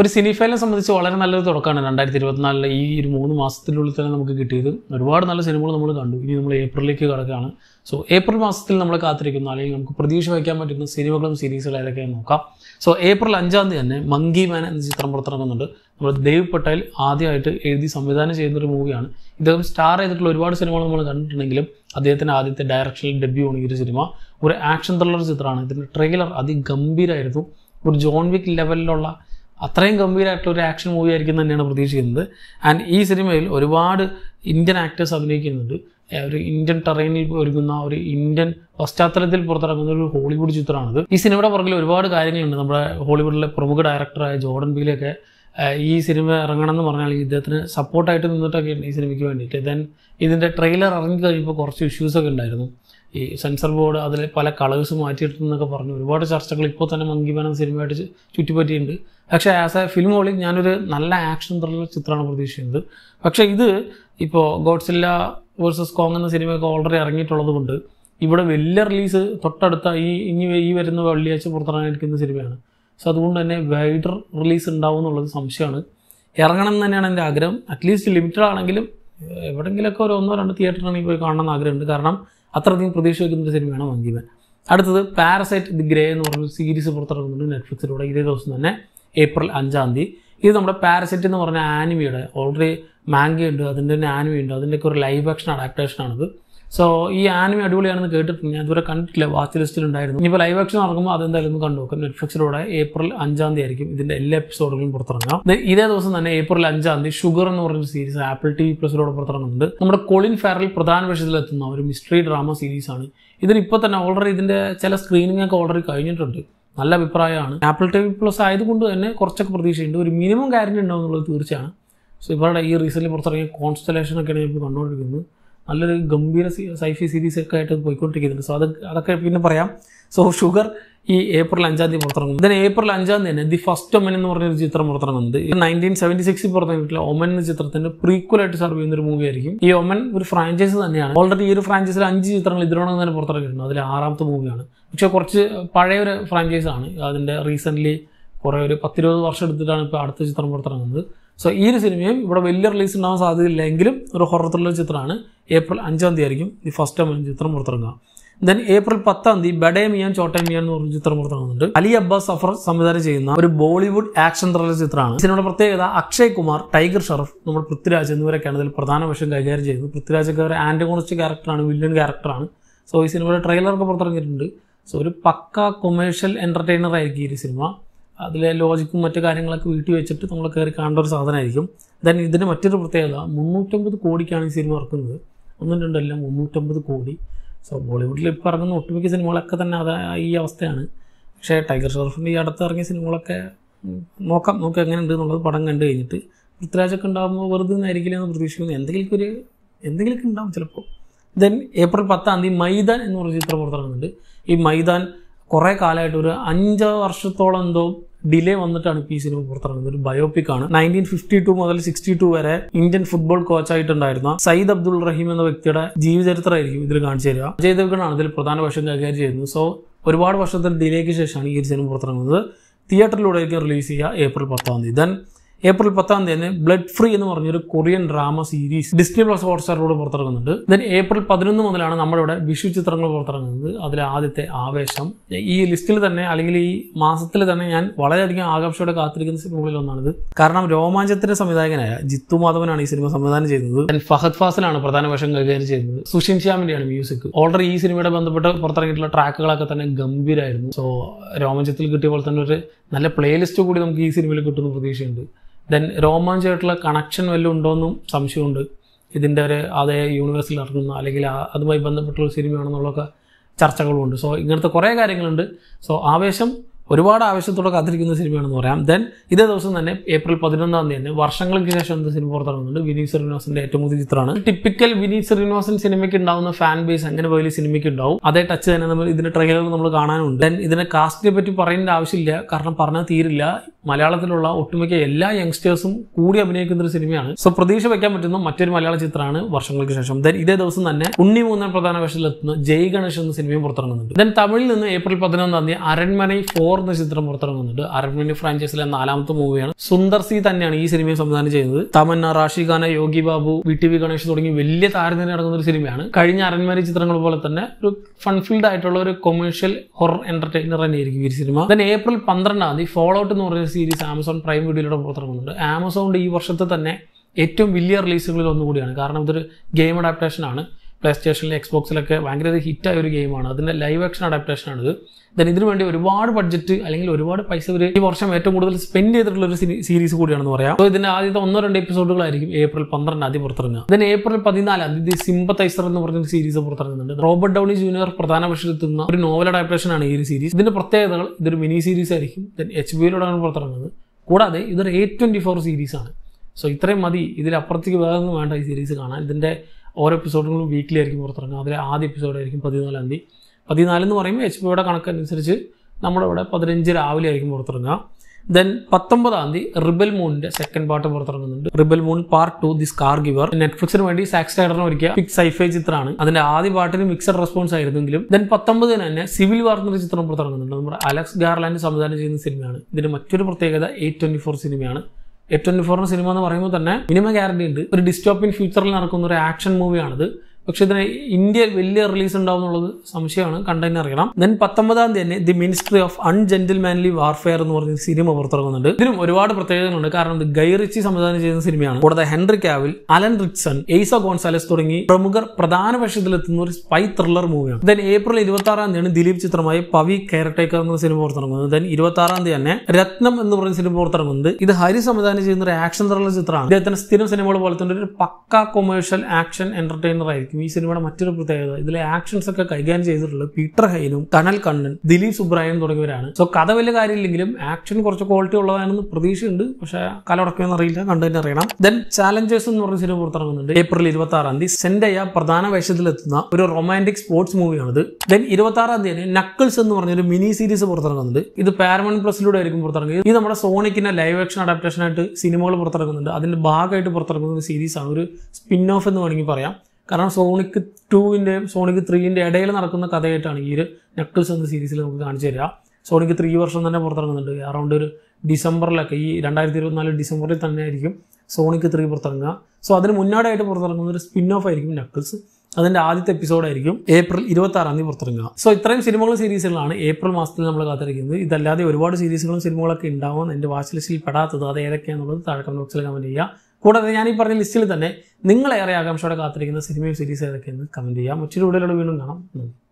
ഒരു സിനിഫൈലിനെ സംബന്ധിച്ച് വളരെ നല്ലൊരു തുടക്കമാണ് രണ്ടായിരത്തി ഇരുപത്തിനാലിലെ ഈ ഒരു മൂന്ന് മാസത്തിനുള്ളിൽ തന്നെ നമുക്ക് കിട്ടിയത് ഒരുപാട് നല്ല സിനിമകൾ നമ്മൾ കണ്ടു ഇനി നമ്മൾ ഏപ്രിലേക്ക് കിടക്കുകയാണ് സോ ഏപ്രിൽ മാസത്തിൽ നമ്മൾ കാത്തിരിക്കുന്നു അല്ലെങ്കിൽ നമുക്ക് പ്രതീക്ഷ വയ്ക്കാൻ പറ്റുന്ന സിനിമകളും സീരീസുകളും ഏതൊക്കെ നോക്കാം സോ ഏപ്രിൽ അഞ്ചാം തീയതി തന്നെ മങ്കി മാൻ എന്ന ചിത്രം പുറത്തിറങ്ങുന്നുണ്ട് നമ്മൾ ദേവ് പട്ടേൽ ആദ്യമായിട്ട് എഴുതി സംവിധാനം ചെയ്യുന്ന ഒരു മൂവിയാണ് ഇദ്ദേഹം സ്റ്റാർ ചെയ്തിട്ടുള്ള ഒരുപാട് സിനിമകൾ നമ്മൾ കണ്ടിട്ടുണ്ടെങ്കിലും അദ്ദേഹത്തിൻ്റെ ആദ്യത്തെ ഡയറക്ഷനിൽ ഡെബ്യൂ ആണ് ഈ ഒരു സിനിമ ഒരു ആക്ഷൻ ത്രില്ലർ ചിത്രമാണ് ഇതിൻ്റെ ട്രെയിലർ അതിഗംഭീരമായിരുന്നു ഒരു ജോൺ വിക് ലെവലിലുള്ള അത്രയും ഗംഭീരമായിട്ടുള്ള ഒരു ആക്ഷൻ മൂവി ആയിരിക്കും തന്നെയാണ് പ്രതീക്ഷിക്കുന്നത് ആൻഡ് ഈ സിനിമയിൽ ഒരുപാട് ഇന്ത്യൻ ആക്ടേഴ്സ് അഭിനയിക്കുന്നുണ്ട് ഒരു ഇന്ത്യൻ ടെറൈനിൽ ഒരുങ്ങുന്ന ഒരു ഇന്ത്യൻ പശ്ചാത്തലത്തിൽ പുറത്തിറങ്ങുന്ന ഒരു ഹോളിവുഡ് ചിത്രമാണിത് ഈ സിനിമയുടെ പുറകിൽ ഒരുപാട് കാര്യങ്ങളുണ്ട് നമ്മുടെ ഹോളിവുഡിലെ പ്രമുഖ ഡയറക്ടറായ ജോർഡൻ ബീലൊക്കെ ഈ സിനിമ ഇറങ്ങണം എന്ന് പറഞ്ഞാൽ ഇദ്ദേഹത്തിന് സപ്പോർട്ടായിട്ട് നിന്നിട്ടൊക്കെ ഈ സിനിമയ്ക്ക് വേണ്ടിയിട്ട് ദെൻ ഇതിൻ്റെ ട്രെയിലർ ഇറങ്ങി കഴിയുമ്പോൾ കുറച്ച് ഇഷ്യൂസൊക്കെ ഉണ്ടായിരുന്നു ഈ സെൻസർ ബോർഡ് അതിൽ പല കളേഴ്സ് മാറ്റിയിട്ടെന്നൊക്കെ പറഞ്ഞു ഒരുപാട് ചർച്ചകൾ ഇപ്പോൾ തന്നെ മങ്കിബാനം സിനിമയായിട്ട് ചുറ്റിപ്പറ്റിയിട്ടുണ്ട് പക്ഷേ ആസ് എ ഫിലിം ഹോളിൽ ഞാനൊരു നല്ല ആക്ഷൻ ത്രില്ലർ ചിത്രമാണ് പ്രതീക്ഷിക്കുന്നത് പക്ഷേ ഇത് ഇപ്പോൾ ഗോഡ്സില്ല വേഴ്സസ് കോങ് എന്ന സിനിമയൊക്കെ ഓൾറെഡി ഇറങ്ങിയിട്ടുള്ളത് കൊണ്ട് ഇവിടെ വലിയ റിലീസ് തൊട്ടടുത്ത ഈ ഇനി ഈ വരുന്ന വെള്ളിയാഴ്ച പുറത്തിറങ്ങാനിരിക്കുന്ന സിനിമയാണ് സോ അതുകൊണ്ട് തന്നെ വൈഡർ റിലീസ് ഉണ്ടാവും എന്നുള്ളത് സംശയമാണ് ഇറങ്ങണം എന്ന് തന്നെയാണ് എൻ്റെ ആഗ്രഹം അറ്റ്ലീസ്റ്റ് ലിമിറ്റഡ് ആണെങ്കിലും എവിടെങ്കിലൊക്കെ ഒരു ഒന്നോ രണ്ടോ തിയേറ്ററാണെങ്കിൽ പോയി കാണണം എന്ന് ആഗ്രഹമുണ്ട് കാരണം അത്രയധികം പ്രതീക്ഷ വയ്ക്കുന്ന ഒരു സിനിമയാണ് മങ്കിബൻ അടുത്തത് പാരസൈറ്റ് ദി ഗ്രേ എന്ന് പറഞ്ഞൊരു സീരീസ് പുറത്തിറങ്ങുന്നുണ്ട് നെറ്റ്ഫ്ലിക്സിലൂടെ ഇതേ ദിവസം തന്നെ ഏപ്രിൽ അഞ്ചാം തീയതി ഇത് നമ്മുടെ പാരസൈറ്റ് എന്ന് പറഞ്ഞ ആനിമിയുടെ ഓൾറെഡി മാങ്ക ഉണ്ട് അതിൻ്റെ തന്നെ ആനിമിയുണ്ട് ഉണ്ട് അതിൻ്റെയൊക്കെ ഒരു ലൈവ് ആക്ഷൻ അഡാപ്റ്റേഷനാണിത് സോ ഈ ആനിമി അടിപൊളിയാണെന്ന് കേട്ടിട്ടുണ്ട് ഞാൻ ഇതുവരെ കണ്ടിട്ടില്ല വാച്ച് ലിസ്റ്റിലുണ്ടായിരുന്നു ഇനിയിപ്പോൾ ലൈവ് ആക്ഷൻ നടക്കുമ്പോൾ അതെന്തായാലും ഒന്ന് കണ്ടു നോക്കാം നെറ്റ്ഫ്ലിക്സിലൂടെ ഏപ്രിൽ അഞ്ചാം തീയതി ആയിരിക്കും ഇതിൻ്റെ എല്ലാ എപ്പിസോഡുകളും പുറത്തിറങ്ങാം ഇതേ ദിവസം തന്നെ ഏപ്രിൽ അഞ്ചാം തീയതി ഷുഗർ എന്ന് പറയുന്ന സീരീസ് ആപ്പിൾ ടി വി പ്ലസിലൂടെ പുറത്തിറങ്ങുന്നുണ്ട് നമ്മുടെ കൊളിൻ ഫെറൽ പ്രധാന വിഷയത്തിലെത്തുന്ന ഒരു മിസ്റ്ററി ഡ്രാമ സീരീസാണ് ഇതിനിപ്പോൾ തന്നെ ഓൾറെഡി ഇതിൻ്റെ ചില സ്ക്രീനിങ് ഒക്കെ ഓൾറെഡി കഴിഞ്ഞിട്ടുണ്ട് നല്ല അഭിപ്രായമാണ് ആപ്പിൾ ടി വി പ്ലസ് ആയതുകൊണ്ട് തന്നെ കുറച്ചൊക്കെ പ്രതീക്ഷയുണ്ട് ഒരു മിനിമം ഗ്യാരണ്ടി ഉണ്ടാവും എന്നുള്ളത് തീർച്ചയാണ് സോ ഇവരുടെ ഈ റീസെൻ്റ് പുറത്തിറങ്ങിയ കോൺസ്റ്റലേഷൻ ഒക്കെയാണ് ഇപ്പോൾ കണ്ടുകൊണ്ടിരിക്കുന്നത് നല്ലൊരു ഗംഭീര സൈഫി സീരീസ് ഒക്കെ ആയിട്ട് പോയിക്കൊണ്ടിരിക്കുന്നുണ്ട് സോ അത് അതൊക്കെ പിന്നെ പറയാം സോ ഷുഗർ ഈ ഏപ്രിൽ അഞ്ചാം തീയതി പുറത്തിറങ്ങും ദൻ ഏപ്രിൽ അഞ്ചാം തന്നെ ദി ഫസ്റ്റ് ഒമൻ എന്ന് പറഞ്ഞൊരു ചിത്രം പുറത്തിറങ്ങുന്നത് നയൻറ്റീൻ സെവൻറ്റി സിക്സിൽ പുറത്തിറങ്ങിയിട്ടുള്ള ഒമൻ എന്ന ചിത്രത്തിന്റെ ആയിട്ട് സർവ് ചെയ്യുന്ന ഒരു മൂവി ആയിരിക്കും ഈ ഒമൻ ഒരു ഫ്രാഞ്ചൈസ് തന്നെയാണ് ഓൾറെഡി ഈ ഒരു ഫ്രാഞ്ചൈസിൽ അഞ്ച് ചിത്രങ്ങൾ ഇതിനോടൊപ്പം തന്നെ പുറത്തിറങ്ങിയിട്ടുണ്ട് അതിൽ ആറാമത്തെ മൂവിയാണ് പക്ഷേ കുറച്ച് പഴയ ഒരു ഫ്രാഞ്ചൈസാണ് അതിൻ്റെ റീസെൻ്റ്ലി കുറേ ഒരു പത്തിരുപത് വർഷം എടുത്തിട്ടാണ് ഇപ്പോൾ അടുത്ത ചിത്രം പുറത്തിറങ്ങുന്നത് സോ ഈ ഒരു സിനിമയും ഇവിടെ വലിയ റിലീസ് ഉണ്ടാവാൻ സാധ്യതയില്ല എങ്കിലും ഒരു ഹൊറർ ത്രില്ലർ ചിത്രമാണ് ഏപ്രിൽ അഞ്ചാം തീയതി ആയിരിക്കും ഈ ഫസ്റ്റ് ടൈം ചിത്രം പുറത്തിറങ്ങുക ദെൻ ഏപ്രിൽ പത്താം തീയതി ബഡേ മിയാൻ ചോട്ടേ മിയാൻ എന്ന് പറഞ്ഞ ചിത്രം പുറത്തിറങ്ങുന്നുണ്ട് അലി അബ്ബാസ് സഫർ സംവിധാനം ചെയ്യുന്ന ഒരു ബോളിവുഡ് ആക്ഷൻ ത്രില്ലർ ചിത്രമാണ് സിനിമയുടെ പ്രത്യേകത അക്ഷയ് കുമാർ ടൈഗർ ഷറഫ് നമ്മൾ പൃഥ്വിരാജ് എന്നിവരൊക്കെയാണ് ഇതിൽ പ്രധാന വശം കൈകാര്യം ചെയ്യുന്നത് പൃഥ്വിരാജൊക്കെ ഒരു ആൻറ്റഗോണിസ്റ്റ് ക്യാരക്ടറാണ് വില്ലൻ ക്യാരക്ടറാണ് സോ ഈ സിനിമയുടെ ട്രെയിലറൊക്കെ പുറത്തിറങ്ങിയിട്ടുണ്ട് സോ ഒരു പക്ക കൊമേഴ്ഷ്യൽ എൻ്റർടൈനർ ആയിരിക്കും ഈ സിനിമ അതിലെ ലോജിക്കും മറ്റു കാര്യങ്ങളൊക്കെ വീട്ടിൽ വെച്ചിട്ട് നമ്മൾ കയറി കാണേണ്ട ഒരു സാധനമായിരിക്കും ദെൻ ഇതിൻ്റെ മറ്റൊരു പ്രത്യേകത മുന്നൂറ്റമ്പത് കോടിക്കാണ് ഈ സിനിമ ഇറക്കുന്നത് ഒന്നും രണ്ടല്ല മുന്നൂറ്റമ്പത് കോടി സോ ബോളിവുഡിൽ ഇപ്പോൾ ഇറങ്ങുന്ന ഒട്ടുമിക്ക സിനിമകളൊക്കെ തന്നെ അത് ഈ അവസ്ഥയാണ് പക്ഷേ ടൈഗർ ഷോർഫിൻ്റെ ഈ അടുത്ത് ഇറങ്ങിയ സിനിമകളൊക്കെ നോക്കാം നമുക്ക് എങ്ങനെ ഉണ്ട് എന്നുള്ളത് പടം കണ്ടു കഴിഞ്ഞിട്ട് പൃഥ്വിരാജൊക്കെ ഉണ്ടാകുമ്പോൾ വെറുതെ ആയിരിക്കില്ല എന്ന് പ്രതീക്ഷിക്കുന്നു എന്തെങ്കിലും ഒരു എന്തെങ്കിലുമൊക്കെ ഉണ്ടാവും ചിലപ്പോൾ ദെൻ ഏപ്രിൽ പത്താം തീയതി മൈദാൻ എന്ന് പറഞ്ഞ ചിത്രം പുറത്തിറങ്ങുന്നുണ്ട് ഈ മൈദാൻ കുറെ കാലമായിട്ട് ഒരു അഞ്ചോ വർഷത്തോളം എന്തോ ഡിലേ വന്നിട്ടാണ് ഈ സിനിമ പുറത്തിറങ്ങുന്നത് ഒരു ബയോപിക് ആണ് നയൻറ്റീൻ ഫിഫ്റ്റി ടു മുതൽ സിക്സ്റ്റി ടു വരെ ഇന്ത്യൻ ഫുട്ബോൾ കോച്ചായിട്ടുണ്ടായിരുന്ന സയ്യിദ് അബ്ദുൾ റഹീം എന്ന വ്യക്തിയുടെ ജീവചരിത്രമായിരിക്കും ഇതിൽ കാണിച്ചു തരിക അജയ് ദേവ്ഗണാണ് ഇതിൽ പ്രധാന വശം കൈകാര്യം ചെയ്യുന്നത് സോ ഒരുപാട് വർഷത്തെ ഡിലേക്ക് ശേഷമാണ് ഈ ഒരു സിനിമ പുറത്തിറങ്ങുന്നത് തിയേറ്ററിലൂടെയൊക്കെ റിലീസ് ചെയ്യുക ഏപ്രിൽ പത്താം തീയതി ദെൻ ഏപ്രിൽ പത്താം തീയതി ബ്ലഡ് ഫ്രീ എന്ന് പറഞ്ഞൊരു Korean drama series Disney plus ഹോട്ട്സ്റ്റാറിലൂടെ പുറത്തിറങ്ങുന്നുണ്ട് ദെൻ ഏപ്രിൽ പതിനൊന്ന് മുതലാണ് നമ്മുടെ ഇവിടെ വിഷു ചിത്രങ്ങൾ പുറത്തിറങ്ങുന്നത് അതിലെ ആദ്യത്തെ ആവേശം ഈ ലിസ്റ്റിൽ തന്നെ അല്ലെങ്കിൽ ഈ മാസത്തിൽ തന്നെ ഞാൻ വളരെയധികം ആകാംക്ഷയോടെ കാത്തിരിക്കുന്ന സിനിമകളിൽ ഒന്നാണിത് കാരണം രോമാഞ്ചത്തിന്റെ സംവിധായകനായ ജിത്തു മാധവനാണ് ഈ സിനിമ സംവിധാനം ചെയ്യുന്നത് ദെൻ ഫഹദ് ഫാസിലാണ് പ്രധാന വേഷം കൈകാര്യം ചെയ്യുന്നത് സുഷിൻ ശ്യാമിന്റെയാണ് മ്യൂസിക് ഓൾറെഡി ഈ സിനിമയുടെ ബന്ധപ്പെട്ട് പുറത്തിറങ്ങിയിട്ടുള്ള ട്രാക്കുകളൊക്കെ തന്നെ ഗംഭീരമായിരുന്നു സോ രോമാഞ്ചത്തിൽ കിട്ടിയ പോലെ തന്നെ ഒരു നല്ല പ്ലേലിസ്റ്റ് കൂടി നമുക്ക് ഈ സിനിമയിൽ കിട്ടുന്ന പ്രതീക്ഷയുണ്ട് ദെൻ രോമാഞ്ചമായിട്ടുള്ള കണക്ഷൻ വല്ലതും ഉണ്ടോയെന്നും സംശയമുണ്ട് ഇതിൻ്റെ ഒരു അതേ യൂണിവേഴ്സിൽ ഇറങ്ങുന്ന അല്ലെങ്കിൽ അതുമായി ബന്ധപ്പെട്ടുള്ള സിനിമയാണെന്നുള്ളതൊക്കെ ചർച്ചകളുമുണ്ട് സോ ഇങ്ങനത്തെ കുറേ കാര്യങ്ങളുണ്ട് സോ ആവേശം ഒരുപാട് ആവേശത്തോടെ കാത്തിരിക്കുന്ന സിനിമയാണെന്ന് പറയാം ദെൻ ഇതേ ദിവസം തന്നെ ഏപ്രിൽ പതിനൊന്നാം തന്നെ വർഷങ്ങൾക്ക് ശേഷം എന്ത് സിനിമ പുറത്തിറങ്ങുന്നുണ്ട് വിനീത് ശ്രീനിവാസിന്റെ ഏറ്റവും പുതിയ ചിത്രമാണ് ടിപ്പിക്കൽ വിനീത് ശ്രീനിവാസൻ സിനിമയ്ക്ക് ഉണ്ടാവുന്ന ഫാൻ ബേസ് അങ്ങനെ വലിയ സിനിമയ്ക്ക് ഉണ്ടാവും അതേ ടച്ച് തന്നെ നമ്മൾ ഇതിന്റെ ട്രെയിലർ നമ്മൾ കാണാനുണ്ട് ദെൻ ഇതിനെ കാസ്റ്റിനെ പറ്റി പറയേണ്ട ആവശ്യമില്ല കാരണം പറഞ്ഞാൽ തീരില്ല മലയാളത്തിലുള്ള ഒട്ടുമിക്ക എല്ലാ യങ്സ്റ്റേഴ്സും കൂടി അഭിനയിക്കുന്ന ഒരു സിനിമയാണ് സോ പ്രതീക്ഷ വെക്കാൻ പറ്റുന്ന മറ്റൊരു മലയാള ചിത്രമാണ് വർഷങ്ങൾക്ക് ശേഷം ദെൻ ഇതേ ദിവസം തന്നെ ഉണ്ണി മൂന്നാം പ്രധാന വേഷത്തിലെത്തുന്ന ജയ് ഗണേഷ് എന്ന സിനിമയും പുറത്തിറങ്ങുന്നുണ്ട് ദെൻ തമിഴിൽ നിന്ന് ഏപ്രിൽ പതിനൊന്നാം തീയതി അരൺമനൈ ഫോർ എന്ന ചിത്രം പുറത്തിറങ്ങുന്നുണ്ട് അരവിന്ദ് ഫ്രാഞ്ചൈസിലെ നാലാമത്തെ മൂവിയാണ് സുന്ദർ സി തന്നെയാണ് ഈ സിനിമയെ സംവിധാനം ചെയ്യുന്നത് Tamannaah Raashi Khanna Yogi Babu V T V Ganesh തുടങ്ങി വലിയ താരതമ്യം നടക്കുന്ന ഒരു സിനിമയാണ് കഴിഞ്ഞ അരന്മാരി ചിത്രങ്ങൾ പോലെ തന്നെ ഒരു ഫൺഫിൽഡ് ആയിട്ടുള്ള ഒരു കൊമേഴ്ഷ്യൽ ഹൊറർ എന്റർടൈനർ തന്നെയായിരിക്കും ഈ സിനിമ ദൻ ഏപ്രിൽ പന്ത്രണ്ടാം തീയതി ഫോളോ ഔട്ട് എന്ന് പറയുന്ന സീരീസ് ആമസോൺ പ്രൈം വീഡിയോയിലൂടെ പുറത്തിറങ്ങുന്നുണ്ട് ആമസോണിന്റെ ഈ വർഷത്തെ തന്നെ ഏറ്റവും വലിയ റിലീസുകളിൽ ഒന്നുകൂടിയാണ് കാരണം ഇതൊരു ഗെയിം അഡാപ്റ്റേഷൻ ആണ് പ്ലേ സ്റ്റേഷനിൽ എക്സ് ബോക്സിലൊക്കെ ഭയങ്കര ഹിറ്റായ ഒരു ഗെയിമാണ് അതിൻ്റെ ലൈവ് ആക്ഷൻ അഡാപ്റ്റേഷൻ ആണ് ഇത് ദൻ ഇതിനു വേണ്ടി ഒരുപാട് ബഡ്ജറ്റ് അല്ലെങ്കിൽ ഒരുപാട് പൈസ ഇവർ ഈ വർഷം ഏറ്റവും കൂടുതൽ സ്പെൻഡ് ചെയ്തിട്ടുള്ള ഒരു സീരീസ് കൂടിയാണെന്ന് പറയാം അപ്പോൾ ഇതിൻ്റെ ആദ്യത്തെ ഒന്നോ രണ്ട് എപ്പിസോഡുകളായിരിക്കും ഏപ്രിൽ പന്ത്രണ്ട് ആദ്യം പുറത്തിറങ്ങുക ദൻ ഏപ്രിൽ പതിനാല് അതിഥി സിമ്പത്തൈസർ എന്ന് പറഞ്ഞൊരു സീരീസ് പുറത്തിറങ്ങുന്നുണ്ട് റോബർട്ട് ഡൗണി ജൂനിയർ പ്രധാന വേഷത്തിലെത്തുന്ന ഒരു നോവൽ അഡാപ്റ്റേഷൻ ആണ് ഈ ഒരു സീരീസ് ഇതിൻ്റെ പ്രത്യേകതകൾ ഇതൊരു മിനി സീരീസ് ആയിരിക്കും ദൻ എച്ച് ബിയിലൂടെയാണ് പുറത്തിറങ്ങുന്നത് കൂടാതെ ഇതൊരു എയ്റ്റ് ട്വൻറ്റി ഫോർ സീരീസാണ് സോ ഇത്രയും മതി ഇതിലപ്പുറത്തേക്ക് വേറെ ഒന്നും വേണ്ട ഈ സീരീസ് കാണാൻ ഇതിൻ്റെ ഓരോ എപ്പിസോഡുകളും വീക്കിലി ആയിരിക്കും പുറത്തിറങ്ങുക അതിലെ ആദ്യ എപ്പിസോഡായിരിക്കും പതിനാലാം തീയതി പതിനാലെന്ന് പറയുമ്പോൾ എച്ച് പിയുടെ കണക്കനുസരിച്ച് നമ്മുടെ ഇവിടെ പതിനഞ്ച് രാവിലെ ആയിരിക്കും പുറത്തിറങ്ങുക ദെൻ പത്തൊമ്പതാം തീയതി റിബൽ മൂണിന്റെ സെക്കൻഡ് പാർട്ട് പുറത്തിറങ്ങുന്നുണ്ട് rebel moon part two the scar giver നെറ്റ്ഫ്ലിക്സിന് വേണ്ടി സാക്സ് ടൈഡറിന് ഒരുക്കിയ പിക് സൈഫൈ ചിത്രമാണ് അതിന്റെ ആദ്യ പാട്ടിന് മിക്സഡ് റെസ്പോൺസ് ആയിരുന്നെങ്കിലും ദെൻ പത്തൊമ്പതിന് തന്നെ സിവിൽ വാർ എന്നൊരു ചിത്രം പുറത്തിറങ്ങുന്നുണ്ട് നമ്മുടെ അലക്സ് ഗാർലാൻഡ് സംവിധാനം ചെയ്യുന്ന സിനിമയാണ് ഇതിന്റെ മറ്റൊരു പ്രത്യേകത എയ്റ്റ് ട്വന്റി ഫോർ സിനിമയാണ് എഫ് ട്വന്റി ഫോറിന്റെ സിനിമ എന്ന് പറയുമ്പോൾ തന്നെ മിനിമം ഗ്യാരണ്ടി ഉണ്ട് ഒരു ഡിസ്റ്റോപ്പിൻ ഫ്യൂച്ചറിൽ നടക്കുന്ന ഒരു ആക്ഷൻ മൂവിയാണിത് പക്ഷെ ഇതിന് ഇന്ത്യയിൽ വലിയ റിലീസ് ഉണ്ടാവും എന്നുള്ളത് സംശയമാണ് കണ്ടതിന് അറിയണം ദെൻ പത്തൊമ്പതാം തീയതി തന്നെ the ministry of ungentlemanly warfare എന്ന് പറഞ്ഞ സിനിമ പുറത്തിറങ്ങുന്നുണ്ട് ഇതിനും ഒരുപാട് പ്രത്യേകതകളുണ്ട് കാരണം ഇത് ഗൈറിച്ചി സംവിധാനം ചെയ്യുന്ന സിനിമയാണ് കൂടാതെ ഹെൻറി കാവിൽ അലൻ റിക്സൺ എയ്സ ഗോൺസാലസ് തുടങ്ങി പ്രമുഖർ പ്രധാന വേഷത്തിലെത്തുന്ന ഒരു സ്പൈ ത്രില്ലർ മൂവിയാണ് ദെൻ ഏപ്രിൽ ഇരുപത്തി ആറാം തീയതി ദിലീപ് ചിത്രമായ പവി കെയർടേക്കർ എന്ന സിനിമ പുറത്തിറങ്ങുന്നത് ദെൻ ഇരുപത്തി ആറാം തീയതി തന്നെ രത്നം എന്ന് പറഞ്ഞ സിനിമ പുറത്തിറങ്ങുന്നത് ഇത് ഹരി സംവിധാനം ചെയ്യുന്ന ഒരു ആക്ഷൻ ത്രില്ലർ ചിത്രമാണ് ഇദ്ദേഹത്തിന്റെ സ്ഥിരം സിനിമകൾ പോലെ തന്നെ ഒരു പക്ക കൊമേഴ്ഷ്യൽ ആക്ഷൻ എന്റർടൈനർ ആയിരിക്കും ആയിരിക്കും ഈ സിനിമയുടെ മറ്റൊരു പ്രത്യേകത ഇതിലെ ആക്ഷൻസ് ഒക്കെ കൈകാര്യം ചെയ്തിട്ടുള്ളത് പീറ്റർ ഹൈനും കനൽ കണ്ണൻ ദിലീപ് സുബ്രായൻ തുടങ്ങിയവരാണ് സോ കഥ വലിയ കാര്യമില്ലെങ്കിലും ആക്ഷൻ കുറച്ച് ക്വാളിറ്റി ഉള്ളതാണെന്ന് പ്രതീക്ഷയുണ്ട് പക്ഷേ കലടക്കുമെന്ന് അറിയില്ല കണ്ടു തന്നെ അറിയണം ദെൻ ചാലഞ്ചേഴ്സ് എന്ന് പറഞ്ഞ സിനിമ പുറത്തിറങ്ങുന്നുണ്ട് ഏപ്രിൽ ഇരുപത്തി ആറാം തീയതി സെൻഡയ പ്രധാന വേഷത്തിലെത്തുന്ന ഒരു റൊമാൻറ്റിക് സ്പോർട്സ് മൂവിയാണിത് ദെൻ ഇരുപത്തി ആറാം തീയതി നക്കിൾസ് എന്ന് പറഞ്ഞ ഒരു മിനി സീരീസ് പുറത്തിറങ്ങുന്നുണ്ട് ഇത് പാരമൺ പ്ലസിലൂടെ ആയിരിക്കും പുറത്തിറങ്ങിയത് ഇത് നമ്മുടെ സോണിക്കിന്റെ ലൈവ് ആക്ഷൻ അഡാപ്റ്റേഷൻ ആയിട്ട് സിനിമകൾ പുറത്തിറങ്ങുന്നുണ്ട് അതിന്റെ ഭാഗമായിട്ട് പുറത്തിറങ്ങുന്ന ഒരു സീരീസ് ആണ് ഒരു സ്പിൻ ഓഫ് എന്ന് വേണമെങ്കിൽ പറയാം കാരണം സോണിക് ടൂവിൻ്റെയും സോണിക് ത്രീൻ്റെ ഇടയിൽ നടക്കുന്ന കഥയായിട്ടാണ് ഈ ഒരു നെക്ടസ് എന്ന സീരീസിൽ നമുക്ക് കാണിച്ചു തരിക സോണിക്ക് ത്രീ വർഷം തന്നെ പുറത്തിറങ്ങുന്നുണ്ട് അറൗണ്ട് ഒരു ഡിസംബറിലൊക്കെ ഈ രണ്ടായിരത്തി ഇരുപത്തിനാല് ഡിസംബറിൽ തന്നെ ആയിരിക്കും സോണിക്ക് ത്രീ പുറത്തിറങ്ങുക സോ അതിന് മുന്നോടിയായിട്ട് പുറത്തിറങ്ങുന്ന ഒരു സ്പിൻ ഓഫ് ആയിരിക്കും നെക്കിൾസ് അതിൻ്റെ ആദ്യത്തെ എപ്പിസോഡായിരിക്കും ഏപ്രിൽ ഇരുപത്തി ആറാം തീയതി പുറത്തിറങ്ങുക സോ ഇത്രയും സിനിമകളും സീരീസുകളാണ് ഏപ്രിൽ മാസത്തിൽ നമ്മൾ കാത്തിരിക്കുന്നത് ഇതല്ലാതെ ഒരുപാട് സീരീസുകളും സിനിമകളൊക്കെ ഉണ്ടാവും എൻ്റെ വാച്ച് ലിസ്റ്റിൽ പെടാത്തത് അത് ഏതൊക്കെയാണെന്നുള്ളത് താഴെ കമൻറ്റ് ബോക്സിൽ കമൻറ്റ് ചെയ്യുക കൂടാതെ ഞാൻ ഈ പറഞ്ഞ ലിസ്റ്റിൽ തന്നെ നിങ്ങളേറെ ആകാംക്ഷയോടെ കാത്തിരിക്കുന്ന സിനിമയും സീരീസ് ഏതൊക്കെയെന്ന് കമൻറ്റ് ചെയ്യാം മറ്റൊരു കൂടുതലുള്ള വീണ്ടും കാണാം